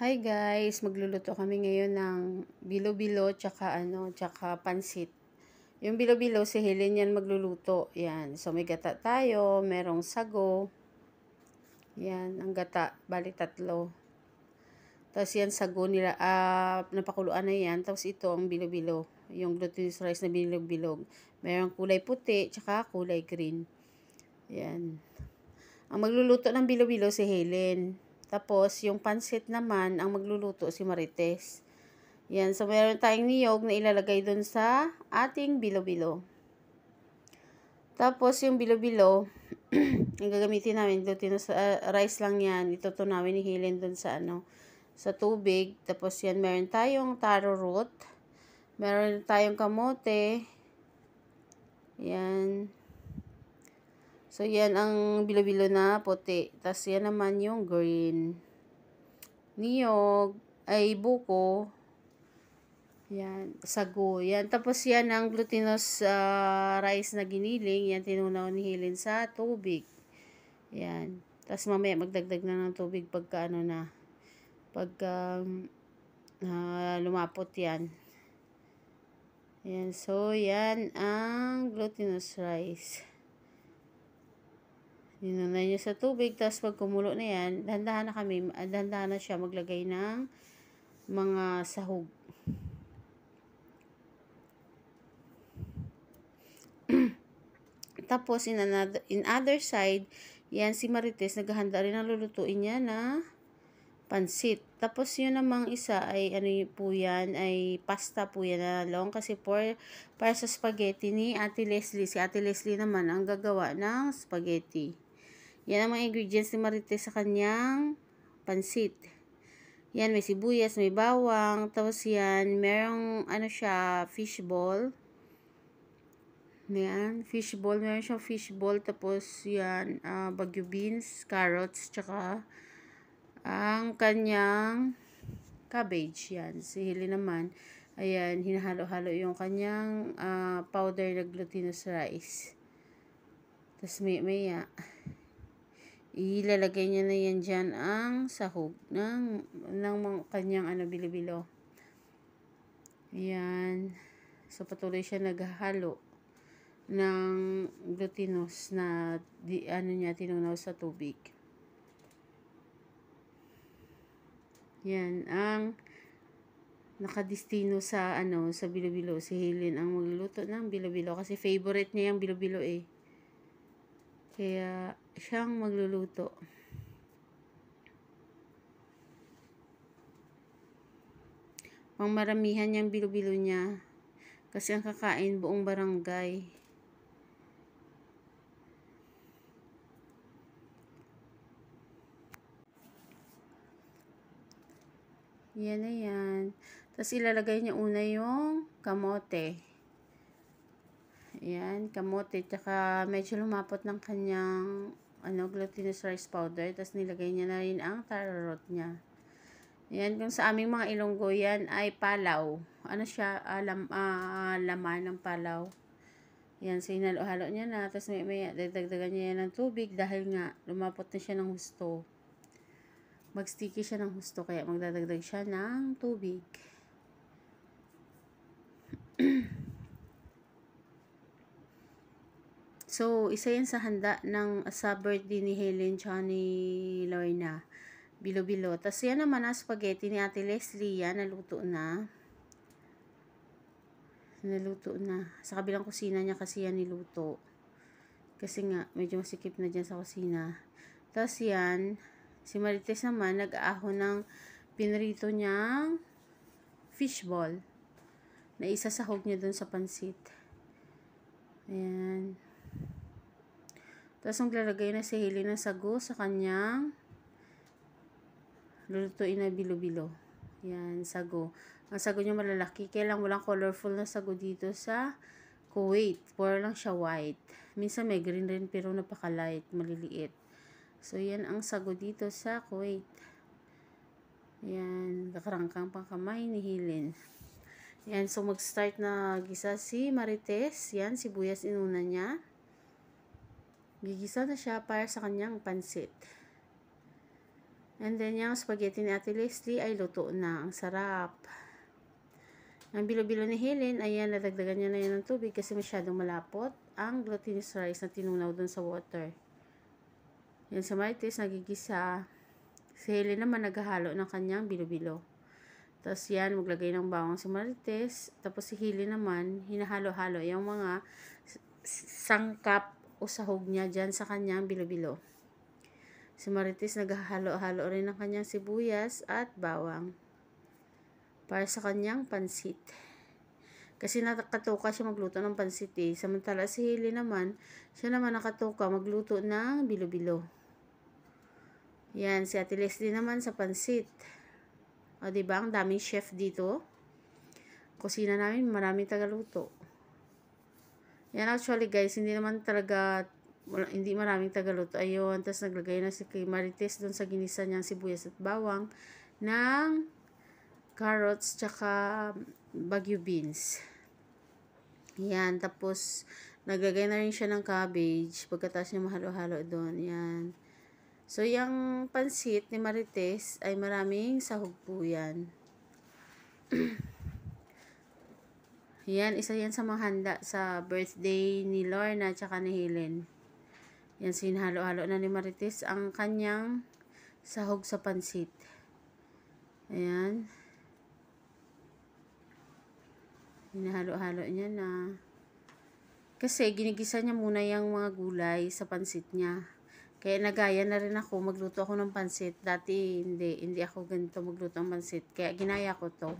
Hi guys, magluluto kami ngayon ng bilo-bilo tsaka ano, tsaka pansit. Yung bilo-bilo si Helen yan magluluto. Yan. So may gata tayo, merong sago. Yan, ang gata, bali tatlo. Tapos yan sago nila, uh, napakuluan na yan. Tapos ito ang bilo-bilo, yung glutinous rice na bilo-bilog. Merong kulay puti tsaka kulay green. Yan. Ang magluluto ng bilo-bilo si Helen. Tapos, yung pansit naman, ang magluluto si Marites. Yan. So, meron tayong niyog na ilalagay dun sa ating bilo-bilo. Tapos, yung bilo-bilo, ang gagamitin namin, lutin tino, uh, ah, rice lang yan. Ito to ni Helen dun sa ano, sa tubig. Tapos, yan. Meron tayong taro root. Meron tayong kamote. Yan. So, yan ang bilo-bilo na puti. Tapos, yan naman yung green. Niyog. Ay, buko. Yan. Sago. Yan. Tapos, yan ang glutinous uh, rice na giniling. Yan, tinunaw ni Helen sa tubig. Yan. Tapos, mamaya magdagdag na ng tubig pagka ano na. Pagka um, uh, lumapot yan. Yan. So, yan ang glutinous rice. Ninunay niya sa tubig, tapos pag kumulo na yan, dahan-dahan na kami, ah, dahan-dahan na siya maglagay ng mga sahog. tapos, in another, in other side, yan si Marites, naghahanda rin ang lulutuin niya na pansit. Tapos, yun namang isa ay, ano po yan, ay pasta po yan na long. Kasi for, para sa spaghetti ni Ate Leslie, si Ate Leslie naman ang gagawa ng spaghetti. Yan ang mga ingredients ni Marites sa kanyang pansit. Yan, may sibuyas, may bawang. Tapos yan, merong ano siya, fishball. Yan, fishball. Meron siyang fishball. Tapos yan, uh, ah, bagyo beans, carrots, tsaka ang kanyang cabbage. Yan, sihili naman. Ayan, hinahalo-halo yung kanyang uh, powder na glutinous rice. Tapos may maya. Uh, ilalagay niya na yan dyan ang sahog ng, ng kanyang ano, bilibilo. Ayan. So, patuloy siya naghahalo ng glutinous na di, ano niya, tinunaw sa tubig. Yan, ang nakadistino sa ano, sa bilo Si Helen ang magluluto ng bilo kasi favorite niya yung bilo eh. Kaya, siyang magluluto. Pangmaramihan yung bilo-bilo niya. Kasi ang kakain buong barangay. Yan na yan. Tapos ilalagay niya una yung kamote. Ayan, kamote. Tsaka medyo lumapot ng kanyang ano, glutinous rice powder. Tapos nilagay niya na rin ang taro root niya. Ayan, kung sa aming mga ilonggo yan ay palaw. Ano siya? Alam, lam, uh, laman ng palaw. Ayan, sinalo-halo niya na. Tapos may, may dagdagan niya yan ng tubig dahil nga lumapot na siya ng husto. Magsticky siya ng husto kaya magdadagdag siya ng tubig. So, isa yan sa handa ng sa birthday ni Helen Johnny Lorna. Bilo-bilo. Tapos yan naman ang ah, spaghetti ni Ate Leslie. Yan, naluto na. Naluto na. Sa kabilang kusina niya kasi yan niluto. Kasi nga, medyo masikip na dyan sa kusina. Tapos yan, si Marites naman, nag-aaho ng pinrito niyang fishball na isa sa hog niya dun sa pansit. Ayan. Tapos maglalagay na si Haley ng sago sa kanyang lulutuin na bilo-bilo. Yan, sago. Ang sago niya malalaki. Kaya lang walang colorful na sago dito sa Kuwait. Pura lang siya white. Minsan may green rin pero napaka-light, maliliit. So, yan ang sago dito sa Kuwait. Yan, kakarangkang pang kamay ni Helen. Yan, so mag-start na gisa si Marites. Yan, sibuyas inuna niya. Gigisa na siya para sa kanyang pansit. And then, yung spaghetti ni Ate Leslie ay luto na. Ang sarap. Ang bilo-bilo ni Helen, ayan, nadagdagan niya na yan ng tubig kasi masyadong malapot ang glutinous rice na tinunaw dun sa water. Yan sa Marites, nagigisa. Si Helen naman naghahalo ng kanyang bilo-bilo. Tapos yan, maglagay ng bawang si Marites. Tapos si Helen naman, hinahalo-halo yung mga sangkap usahog niya dyan sa kanyang bilo-bilo. Si Marites naghahalo-halo rin ng kanyang sibuyas at bawang para sa kanyang pansit. Kasi nakatuka siya magluto ng pansit eh. Samantala si Haley naman, siya naman nakatuka magluto ng bilo-bilo. Yan, si Ate Leslie naman sa pansit. O, diba? Ang daming chef dito. Kusina namin, maraming tagaluto. Yan actually guys, hindi naman talaga wala, hindi maraming tagaluto. Ayun, tapos naglagay na si kay Marites doon sa ginisa niyang sibuyas at bawang ng carrots tsaka bagyo beans. Yan, tapos naglagay na rin siya ng cabbage pagkatapos niya mahalo-halo doon. Yan. So, yung pansit ni Marites ay maraming sahog po yan. Yan, isa yan sa mga handa sa birthday ni Lorna at ni Helen. Yan, sinhalo-halo na ni Marites ang kanyang sahog sa pansit. Ayan. Hinahalo-halo niya na. Kasi ginigisa niya muna yung mga gulay sa pansit niya. Kaya nagaya na rin ako, magluto ako ng pansit. Dati hindi, hindi ako ganito magluto ng pansit. Kaya ginaya ko to.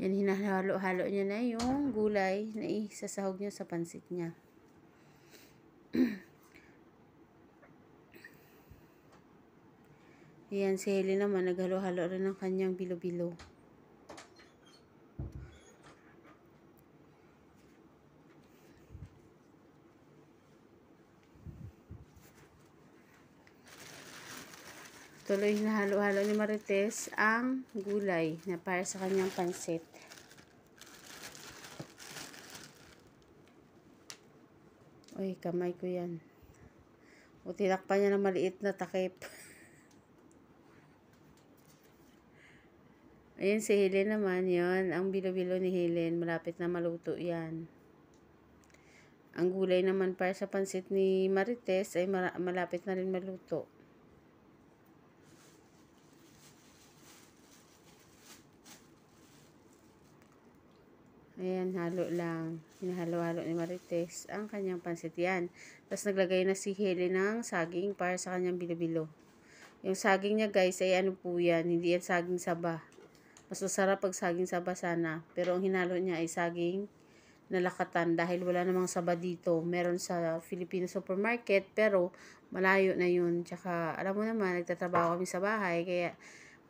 Yan, hinahalo-halo niya na yung gulay na isasahog niya sa pansit niya. Yan, si Helen naman naghalo-halo rin ng kanyang bilo-bilo. Tuloy na halo-halo ni Marites ang gulay na para sa kanyang pansit. Uy, kamay ko yan. O tinakpan niya ng maliit na takip. Ayan si Helen naman yon Ang bilo-bilo ni Helen. Malapit na maluto yan. Ang gulay naman para sa pansit ni Marites ay malapit na rin maluto. Ayan, halo lang. Hinahalo-halo ni Marites ang kanyang pansit yan. Tapos naglagay na si Hele ng saging para sa kanyang bilo-bilo. Yung saging niya guys ay ano po yan, hindi yan saging saba. Mas masarap pag saging saba sana. Pero ang hinalo niya ay saging nalakatan dahil wala namang saba dito. Meron sa Filipino supermarket pero malayo na yun. Tsaka alam mo naman, nagtatrabaho kami sa bahay kaya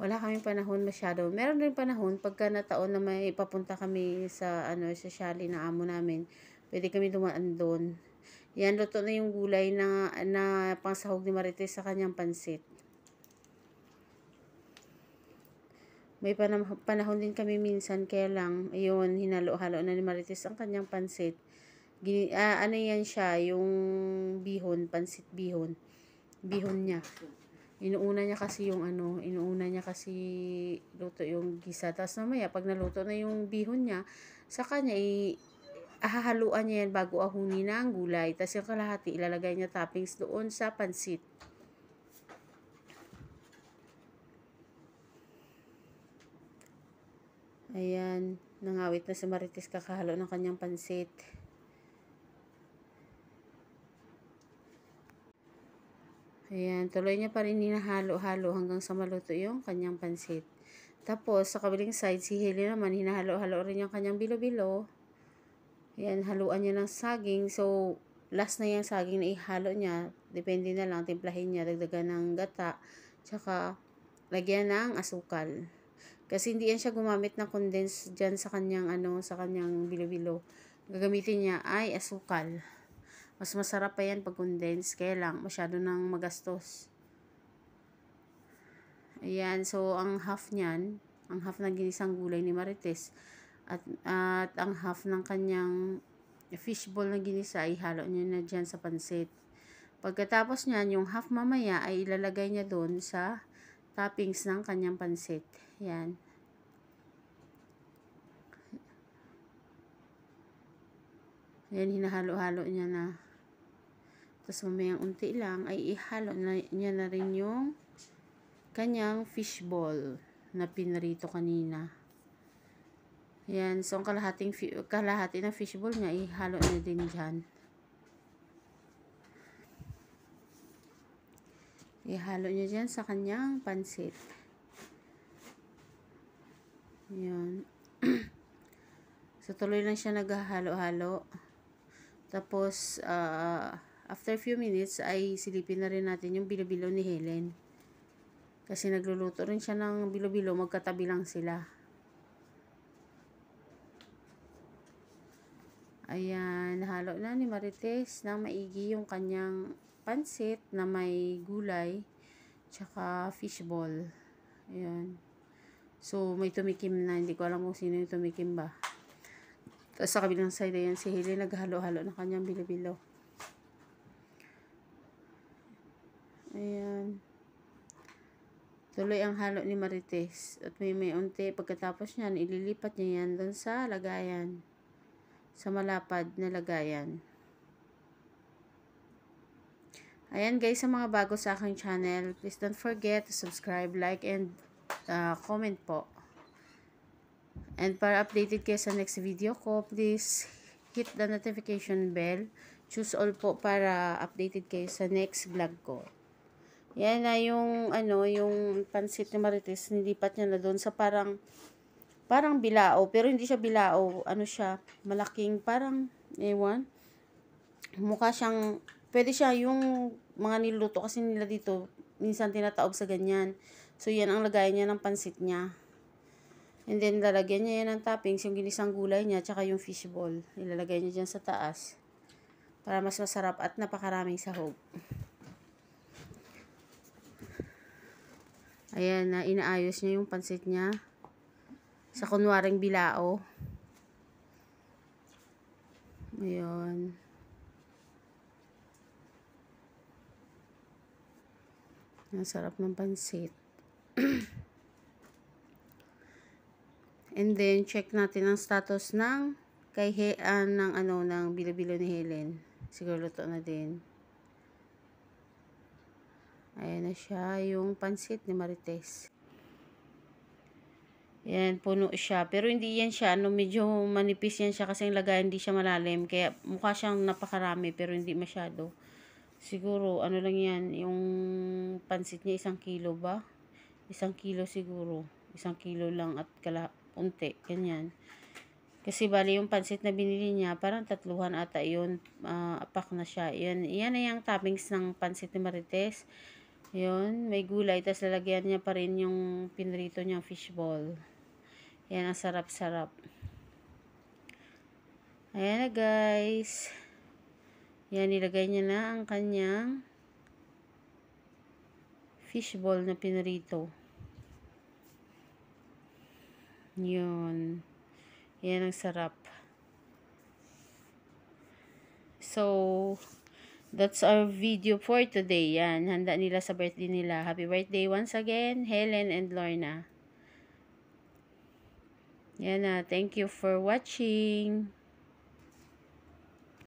wala kaming panahon masyado. Meron din panahon pagka na taon na may papunta kami sa ano sa shali na amo namin. Pwede kami dumaan doon. Yan, luto na yung gulay na, na pangsahog ni Marites sa kanyang pansit. May panahon din kami minsan, kaya lang, yun, hinalo-halo na ni Marites ang kanyang pansit. Gini, uh, ano yan siya, yung bihon, pansit bihon. Bihon niya. Inuuna niya kasi yung ano, inuuna niya kasi luto yung gisa. Tapos mamaya, pag naluto na yung bihon niya, sa kanya, eh, ahahaluan niya yan bago ahuni na ang gulay. Tapos yung kalahati, ilalagay niya toppings doon sa pansit. Ayan, nangawit na si Marites kakahalo ng kanyang pansit. Ayan, tuloy niya pa rin hinahalo-halo hanggang sa maluto yung kanyang pansit. Tapos, sa kabilang side, si Haley naman, hinahalo-halo rin yung kanyang bilo-bilo. Ayan, haluan niya ng saging. So, last na yung saging na ihalo niya. Depende na lang, timplahin niya, dagdagan ng gata. Tsaka, lagyan ng asukal. Kasi hindi yan siya gumamit ng condensed dyan sa kanyang, ano, sa kanyang bilo-bilo. Gagamitin niya ay asukal. Mas masarap pa yan pag condensed. Kaya lang, masyado nang magastos. Ayan, so ang half niyan, ang half ng ginisang gulay ni Marites at, at ang half ng kanyang fishball na ginisa, ihalo niya na dyan sa pansit. Pagkatapos niyan, yung half mamaya ay ilalagay niya doon sa toppings ng kanyang pansit. Ayan. Yan, hinahalo-halo niya na. Tapos mamayang unti lang ay ihalo na, niya na rin yung kanyang fishball na pinarito kanina. Yan. So, ang kalahating, kalahati ng fishball niya ihalo na din dyan. Ihalo niya dyan sa kanyang pansit. Yan. so, tuloy lang siya naghahalo-halo. Tapos, ah, uh, After few minutes ay silipin na rin natin yung bilo-bilo ni Helen. Kasi nagluluto rin siya ng bilo-bilo, magkatabi lang sila. Ayan, nahalo na ni Marites ng maigi yung kanyang pansit na may gulay tsaka fishball. Ayan. So, may tumikim na. Hindi ko alam kung sino yung tumikim ba. Tapos sa kabilang side, ayan, si Helen naghalo-halo ng kanyang bilo-bilo. Ayan. Tuloy ang halo ni Marites. At may may unti. Pagkatapos niyan, ililipat niya yan doon sa lagayan. Sa malapad na lagayan. Ayan guys, sa mga bago sa aking channel, please don't forget to subscribe, like, and uh, comment po. And para updated kayo sa next video ko, please hit the notification bell. Choose all po para updated kayo sa next vlog ko. Yan na yung, ano, yung pansit ni Marites, nilipat niya na doon sa parang, parang bilao, pero hindi siya bilao, ano siya, malaking, parang, ewan, mukha siyang, pwede siya yung mga niluto kasi nila dito, minsan tinataob sa ganyan. So, yan ang lagayan niya ng pansit niya. And then, lalagyan niya yan ng toppings, yung ginisang gulay niya, tsaka yung fishball. Ilalagay niya diyan sa taas. Para mas masarap at napakaraming sahog. Ayan na, inaayos niya yung pansit niya. Sa kunwaring bilao. Ayan. Ang sarap ng pansit. And then, check natin ang status ng kay He, uh, ng ano ng bilo-bilo ni Helen. Siguro luto na din. Ayan na siya, yung pansit ni Marites. Yan, puno siya. Pero hindi yan siya, ano, medyo manipis yan siya kasi yung lagay hindi siya malalim. Kaya mukha siyang napakarami pero hindi masyado. Siguro, ano lang yan, yung pansit niya isang kilo ba? Isang kilo siguro. Isang kilo lang at kala, unti, ganyan. Kasi bali yung pansit na binili niya, parang tatluhan ata yun. Uh, apak na siya. Yan, yan na ang toppings ng pansit ni Marites. Yun, may gulay. Tapos lalagyan niya pa rin yung pinrito niyang fishball. Yan, ang sarap-sarap. Ayan na guys. Yan, nilagay niya na ang kanyang fishball na pinrito. Yun. Yan ang sarap. So, That's our video for today. Yan, handa nila sa birthday nila. Happy birthday once again, Helen and Lorna. Yan na, thank you for watching.